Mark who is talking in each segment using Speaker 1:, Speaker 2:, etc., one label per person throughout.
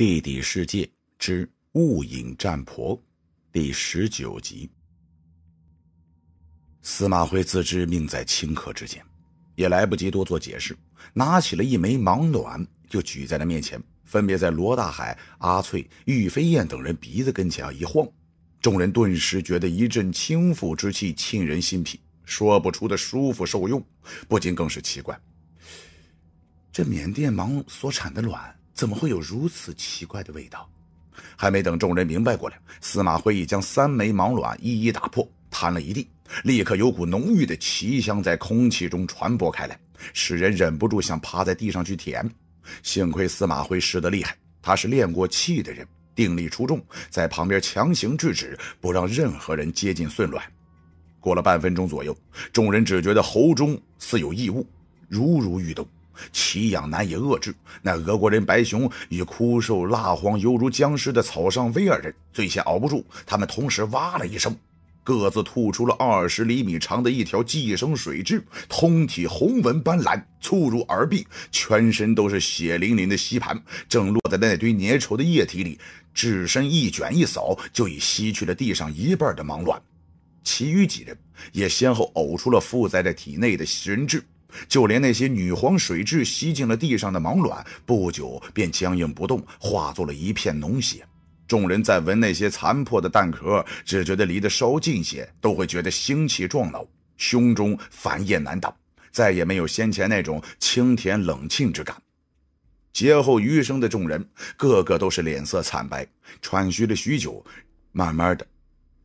Speaker 1: 《地底世界之雾影战婆》第十九集。司马徽自知命在顷刻之间，也来不及多做解释，拿起了一枚盲卵，就举在了面前，分别在罗大海、阿翠、玉飞燕等人鼻子跟前一晃，众人顿时觉得一阵轻浮之气沁人心脾，说不出的舒服受用，不禁更是奇怪：这缅甸盲所产的卵。怎么会有如此奇怪的味道？还没等众人明白过来，司马徽已将三枚盲卵一一打破，弹了一地。立刻有股浓郁的奇香在空气中传播开来，使人忍不住想趴在地上去舔。幸亏司马徽识得厉害，他是练过气的人，定力出众，在旁边强行制止，不让任何人接近顺卵。过了半分钟左右，众人只觉得喉中似有异物，如如欲动。奇痒难以遏制，那俄国人白熊与枯瘦蜡黄、犹如僵尸的草上威尔人最先熬不住，他们同时哇了一声，各自吐出了二十厘米长的一条寄生水蛭，通体红纹斑斓，猝如耳壁，全身都是血淋淋的吸盘，正落在那堆粘稠的液体里，只身一卷一扫，就已吸去了地上一半的盲卵。其余几人也先后呕出了附在着体内的人质。就连那些女皇水蛭吸进了地上的毛卵，不久便僵硬不动，化作了一片脓血。众人在闻那些残破的蛋壳，只觉得离得稍近些，都会觉得腥气壮脑，胸中烦厌难挡，再也没有先前那种清甜冷沁之感。劫后余生的众人，个个都是脸色惨白，喘吁了许久，慢慢的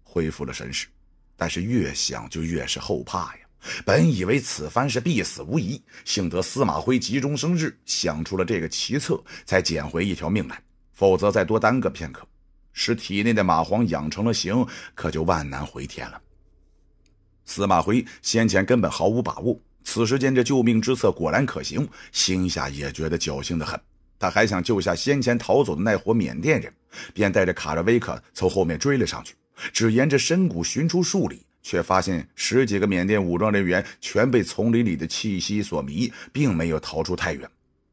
Speaker 1: 恢复了神识，但是越想就越是后怕呀。本以为此番是必死无疑，幸得司马徽急中生智，想出了这个奇策，才捡回一条命来。否则再多耽搁片刻，使体内的蚂蟥养成了形，可就万难回天了。司马徽先前根本毫无把握，此时见这救命之策果然可行，心下也觉得侥幸的很。他还想救下先前逃走的那伙缅甸人，便带着卡扎维克从后面追了上去，只沿着深谷寻出数里。却发现十几个缅甸武装人员全被丛林里的气息所迷，并没有逃出太远，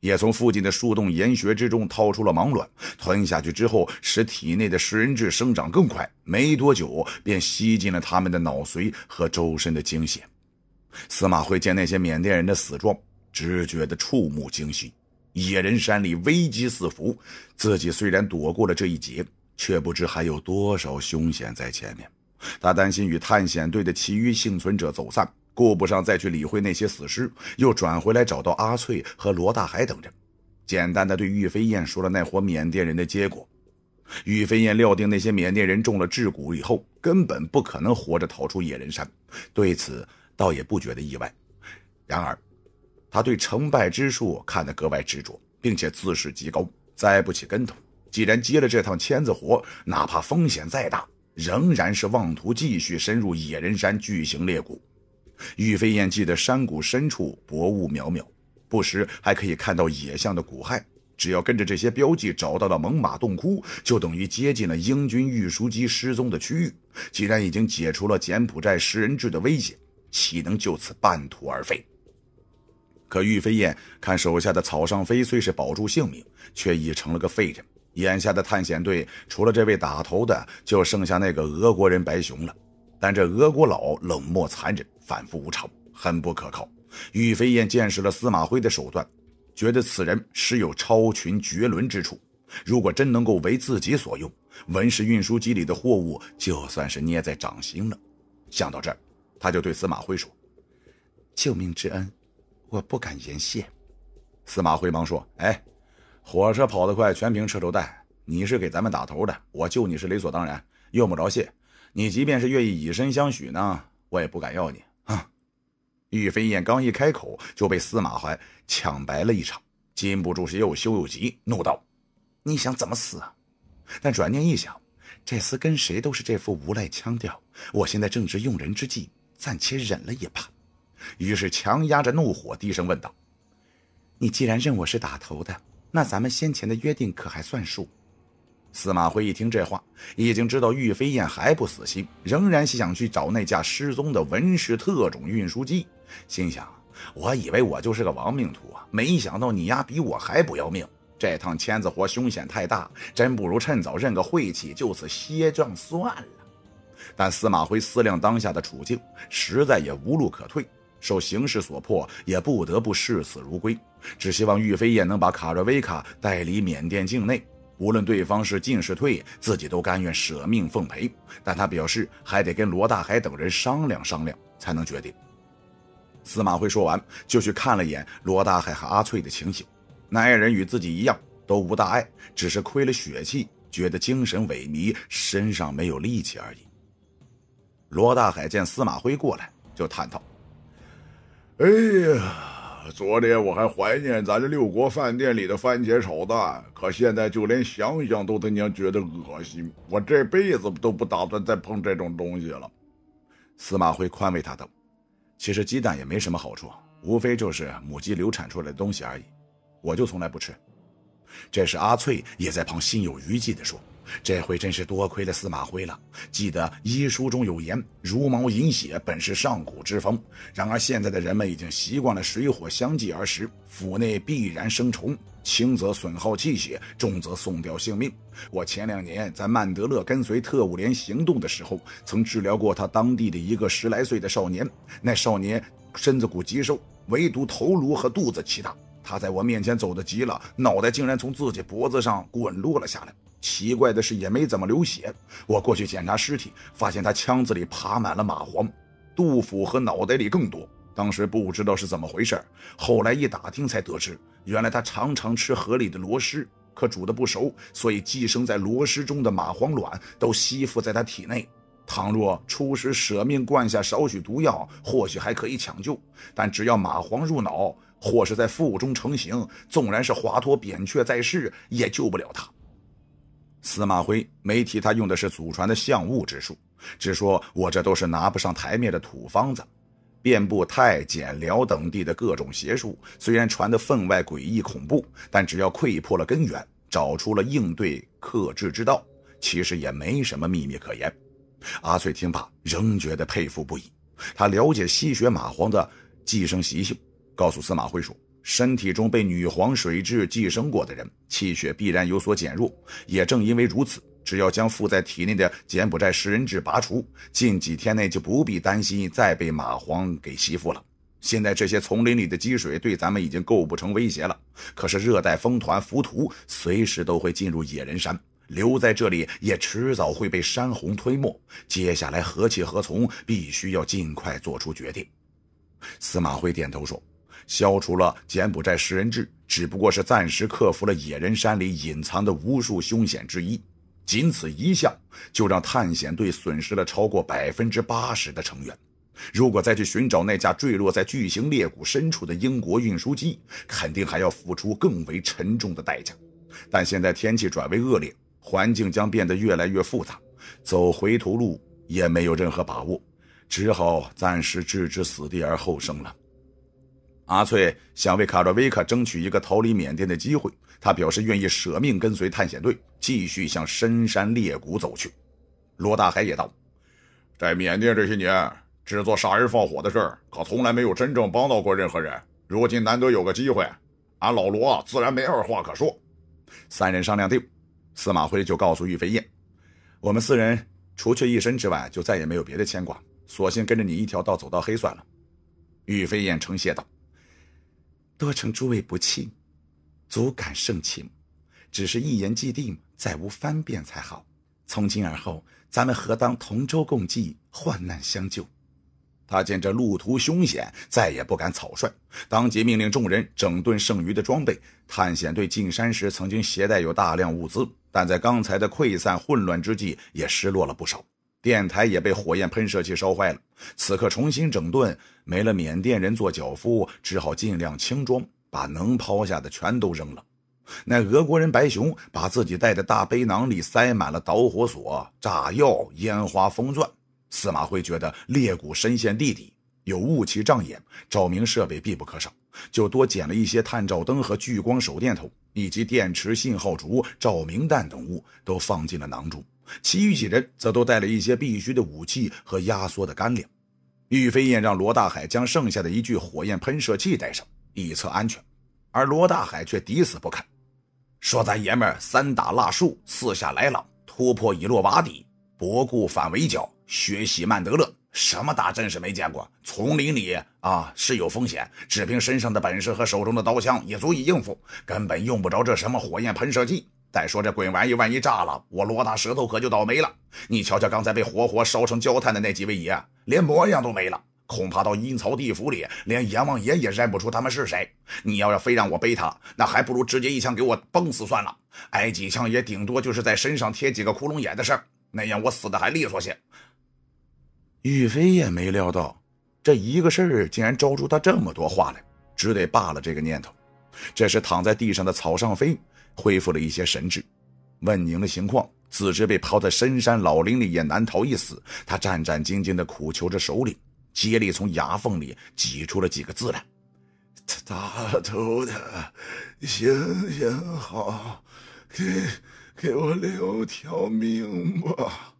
Speaker 1: 也从附近的树洞岩穴之中掏出了盲卵，吞下去之后，使体内的食人质生长更快。没多久便吸进了他们的脑髓和周身的经血。司马徽见那些缅甸人的死状，只觉得触目惊心。野人山里危机四伏，自己虽然躲过了这一劫，却不知还有多少凶险在前面。他担心与探险队的其余幸存者走散，顾不上再去理会那些死尸，又转回来找到阿翠和罗大海等人，简单的对玉飞燕说了那伙缅甸人的结果。玉飞燕料定那些缅甸人中了制蛊以后，根本不可能活着逃出野人山，对此倒也不觉得意外。然而，他对成败之术看得格外执着，并且自视极高，栽不起跟头。既然接了这趟签子活，哪怕风险再大。仍然是妄图继续深入野人山巨型裂谷。玉飞燕记得山谷深处薄雾渺渺，不时还可以看到野象的骨骸。只要跟着这些标记找到了猛犸洞窟，就等于接近了英军运输机失踪的区域。既然已经解除了柬埔寨食人制的威胁，岂能就此半途而废？可玉飞燕看手下的草上飞虽是保住性命，却已成了个废人。眼下的探险队，除了这位打头的，就剩下那个俄国人白熊了。但这俄国佬冷漠残忍、反复无常，很不可靠。玉飞燕见识了司马徽的手段，觉得此人实有超群绝伦之处。如果真能够为自己所用，文氏运输机里的货物就算是捏在掌心了。想到这儿，他就对司马徽说：“救命之恩，我不敢言谢。”司马徽忙说：“哎。”火车跑得快，全凭车头带。你是给咱们打头的，我救你是理所当然，用不着谢。你即便是愿意以身相许呢，我也不敢要你啊。玉飞燕刚一开口，就被司马怀抢白了一场，禁不住是又羞又急，怒道：“你想怎么死啊？”但转念一想，这厮跟谁都是这副无赖腔调，我现在正值用人之际，暂且忍了也罢。于是强压着怒火，低声问道：“你既然认我是打头的。”那咱们先前的约定可还算数？司马徽一听这话，已经知道玉飞燕还不死心，仍然想去找那架失踪的文氏特种运输机。心想：我以为我就是个亡命徒啊，没想到你丫比我还不要命。这趟签字活凶险太大，真不如趁早认个晦气，就此歇账算了。但司马徽思量当下的处境，实在也无路可退。受形势所迫，也不得不视死如归，只希望玉飞燕能把卡若维卡带离缅甸境内。无论对方是进是退，自己都甘愿舍命奉陪。但他表示还得跟罗大海等人商量商量才能决定。司马徽说完，就去看了眼罗大海和阿翠的情形。那爱人与自己一样，都无大碍，只是亏了血气，觉得精神萎靡，身上没有力气而已。罗大海见司马徽过来，就叹道。哎呀，昨天我还怀念咱这六国饭店里的番茄炒蛋，可现在就连想想都他娘觉得恶心。我这辈子都不打算再碰这种东西了。司马徽宽慰他道：“其实鸡蛋也没什么好处，无非就是母鸡流产出来的东西而已。我就从来不吃。”这时，阿翠也在旁心有余悸地说：“这回真是多亏了司马徽了。记得医书中有言，茹毛饮血本是上古之风。然而现在的人们已经习惯了水火相继而食，府内必然生虫，轻则损耗气血，重则送掉性命。我前两年在曼德勒跟随特务连行动的时候，曾治疗过他当地的一个十来岁的少年。那少年身子骨极瘦，唯独头颅和肚子奇大。”他在我面前走得急了，脑袋竟然从自己脖子上滚落了下来。奇怪的是，也没怎么流血。我过去检查尸体，发现他腔子里爬满了蚂蟥，杜甫和脑袋里更多。当时不知道是怎么回事，后来一打听才得知，原来他常常吃河里的螺蛳，可煮得不熟，所以寄生在螺蛳中的蚂蟥卵都吸附在他体内。倘若初时舍命灌下少许毒药，或许还可以抢救，但只要蚂蟥入脑。或是在腹中成形，纵然是华佗、扁鹊在世，也救不了他。司马徽没提他用的是祖传的相物之术，只说我这都是拿不上台面的土方子，遍布太监辽等地的各种邪术。虽然传的分外诡异恐怖，但只要溃破了根源，找出了应对克制之道，其实也没什么秘密可言。阿翠听罢，仍觉得佩服不已。他了解吸血蚂蟥的寄生习性。告诉司马徽说，身体中被女皇水蛭寄生过的人，气血必然有所减弱。也正因为如此，只要将附在体内的柬埔寨食人蛭拔除，近几天内就不必担心再被蚂蟥给吸附了。现在这些丛林里的积水对咱们已经构不成威胁了。可是热带蜂团浮屠随时都会进入野人山，留在这里也迟早会被山洪吞没。接下来何去何从，必须要尽快做出决定。司马徽点头说。消除了柬埔寨食人制，只不过是暂时克服了野人山里隐藏的无数凶险之一。仅此一项，就让探险队损失了超过百分之八十的成员。如果再去寻找那架坠落在巨型裂谷深处的英国运输机，肯定还要付出更为沉重的代价。但现在天气转为恶劣，环境将变得越来越复杂，走回头路也没有任何把握，只好暂时置之死地而后生了。阿翠想为卡拉维卡争取一个逃离缅甸的机会，他表示愿意舍命跟随探险队，继续向深山裂谷走去。罗大海也道：“在缅甸这些年，只做杀人放火的事儿，可从来没有真正帮到过任何人。如今难得有个机会，俺老罗自然没二话可说。”三人商量定，司马徽就告诉玉飞燕：“我们四人除却一身之外，就再也没有别的牵挂，索性跟着你一条道走到黑算了。”玉飞燕称谢道。多承诸位不弃，足感盛情。只是一言既定，再无翻变才好。从今而后，咱们何当同舟共济，患难相救？他见这路途凶险，再也不敢草率，当即命令众人整顿剩余的装备。探险队进山时曾经携带有大量物资，但在刚才的溃散混乱之际，也失落了不少。电台也被火焰喷射器烧坏了。此刻重新整顿，没了缅甸人做脚夫，只好尽量轻装，把能抛下的全都扔了。那俄国人白熊把自己带的大背囊里塞满了导火索、炸药、烟花、风钻。司马徽觉得裂谷深陷地底，有雾气障眼，照明设备必不可少，就多捡了一些探照灯和聚光手电筒，以及电池、信号烛、照明弹等物，都放进了囊中。其余几人则都带了一些必需的武器和压缩的干粮。玉飞燕让罗大海将剩下的一具火焰喷射器带上，以测安全。而罗大海却抵死不肯，说：“咱爷们儿三打蜡树，四下来狼，突破以落瓦底，不顾反围剿，血洗曼德勒，什么大阵势没见过？丛林里啊是有风险，只凭身上的本事和手中的刀枪也足以应付，根本用不着这什么火焰喷射器。”再说这鬼玩意，万一炸了，我罗大舌头可就倒霉了。你瞧瞧刚才被活活烧成焦炭的那几位爷，连模样都没了，恐怕到阴曹地府里，连阎王爷也认不出他们是谁。你要是非让我背他，那还不如直接一枪给我崩死算了，挨几枪也顶多就是在身上贴几个窟窿眼的事儿，那样我死的还利索些。玉飞也没料到这一个事儿竟然招出他这么多话来，只得罢了这个念头。这是躺在地上的草上飞。恢复了一些神智，问宁的情况，自知被抛在深山老林里也难逃一死，他战战兢兢地苦求着首领，竭力从牙缝里挤出了几个字来：“大头的，行行好，给给我留条命吧。”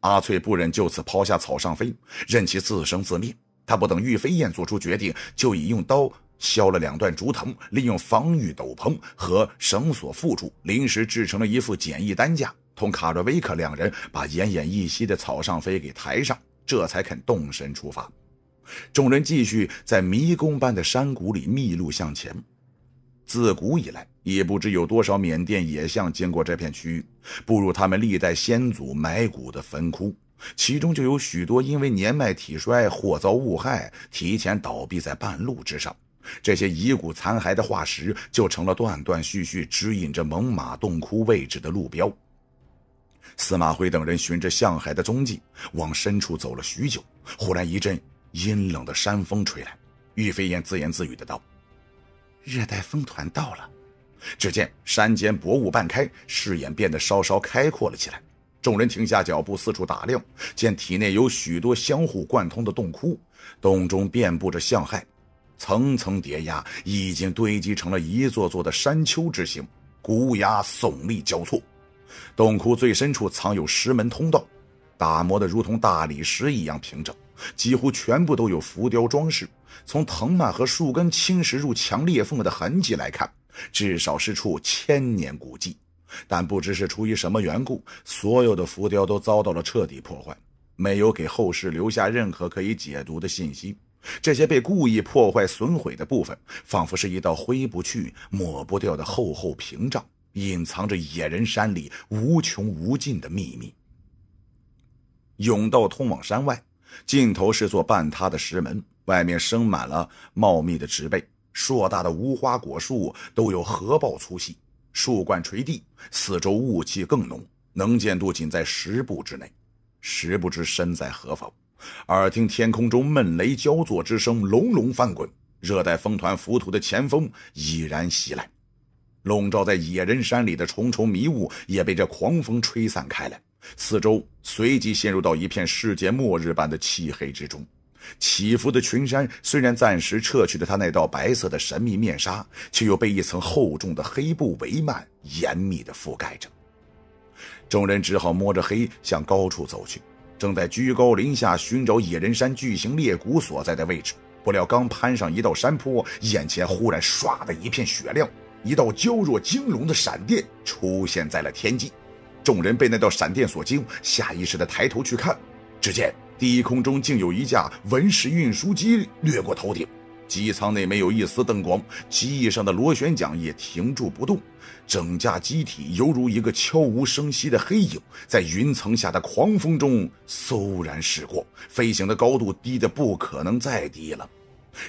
Speaker 1: 阿翠不忍就此抛下草上飞，任其自生自灭，他不等玉飞燕做出决定，就已用刀。削了两段竹藤，利用防御斗篷和绳索缚住，临时制成了一副简易担架，同卡洛维克两人把奄奄一息的草上飞给抬上，这才肯动身出发。众人继续在迷宫般的山谷里密路向前。自古以来，也不知有多少缅甸野象经过这片区域，步入他们历代先祖埋骨的坟窟，其中就有许多因为年迈体衰或遭误害，提前倒闭在半路之上。这些遗骨残骸的化石，就成了断断续续指引着猛犸洞窟位置的路标。司马徽等人循着向海的踪迹往深处走了许久，忽然一阵阴冷的山风吹来，玉飞燕自言自语的道：“热带风团到了。”只见山间薄雾半开，视野变得稍稍开阔了起来。众人停下脚步，四处打量，见体内有许多相互贯通的洞窟，洞中遍布着象骸。层层叠压，已经堆积成了一座座的山丘之形，孤崖耸立交错。洞窟最深处藏有石门通道，打磨得如同大理石一样平整，几乎全部都有浮雕装饰。从藤蔓和树根侵蚀入墙裂缝的痕迹来看，至少是处千年古迹。但不知是出于什么缘故，所有的浮雕都遭到了彻底破坏，没有给后世留下任何可以解读的信息。这些被故意破坏损毁的部分，仿佛是一道挥不去、抹不掉的厚厚屏障，隐藏着野人山里无穷无尽的秘密。甬道通往山外，尽头是座半塌的石门，外面生满了茂密的植被，硕大的无花果树都有核爆粗细，树冠垂地，四周雾气更浓，能见度仅在十步之内，实不知身在何方。耳听天空中闷雷交作之声隆隆翻滚，热带风团浮屠的前锋已然袭来，笼罩在野人山里的重重迷雾也被这狂风吹散开来，四周随即陷入到一片世界末日般的漆黑之中。起伏的群山虽然暂时撤去了他那道白色的神秘面纱，却又被一层厚重的黑布帷幔严密地覆盖着，众人只好摸着黑向高处走去。正在居高临下寻找野人山巨型裂谷所在的位置，不料刚攀上一道山坡，眼前忽然唰的一片雪亮，一道娇弱金龙的闪电出现在了天际，众人被那道闪电所惊，下意识的抬头去看，只见低空中竟有一架文氏运输机掠过头顶。机舱内没有一丝灯光，机翼上的螺旋桨也停住不动，整架机体犹如一个悄无声息的黑影，在云层下的狂风中嗖然驶过。飞行的高度低得不可能再低了，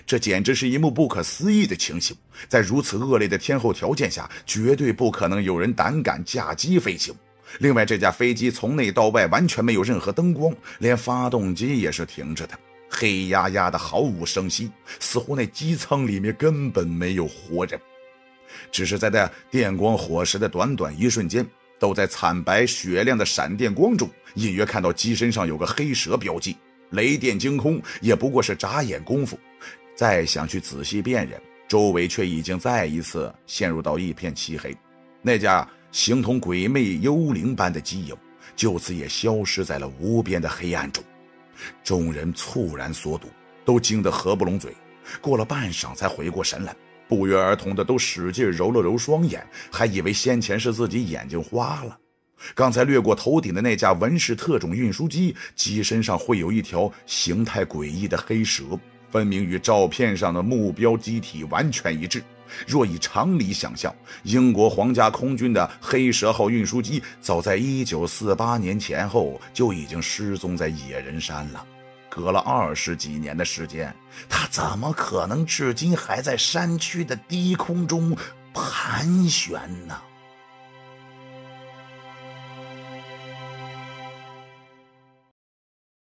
Speaker 1: 这简直是一幕不可思议的情形。在如此恶劣的天候条件下，绝对不可能有人胆敢驾机飞行。另外，这架飞机从内到外完全没有任何灯光，连发动机也是停着的。黑压压的，毫无声息，似乎那机舱里面根本没有活人。只是在那电光火石的短短一瞬间，都在惨白雪亮的闪电光中，隐约看到机身上有个黑蛇标记。雷电惊空也不过是眨眼功夫，再想去仔细辨认，周围却已经再一次陷入到一片漆黑。那架形同鬼魅幽灵般的机影，就此也消失在了无边的黑暗中。众人猝然缩堵，都惊得合不拢嘴。过了半晌，才回过神来，不约而同的都使劲揉了揉双眼，还以为先前是自己眼睛花了。刚才掠过头顶的那架文氏特种运输机，机身上会有一条形态诡异的黑蛇，分明与照片上的目标机体完全一致。若以常理想象，英国皇家空军的“黑蛇号”运输机早在1948年前后就已经失踪在野人山了。隔了二十几年的时间，它怎么可能至今还在山区的低空中盘旋呢？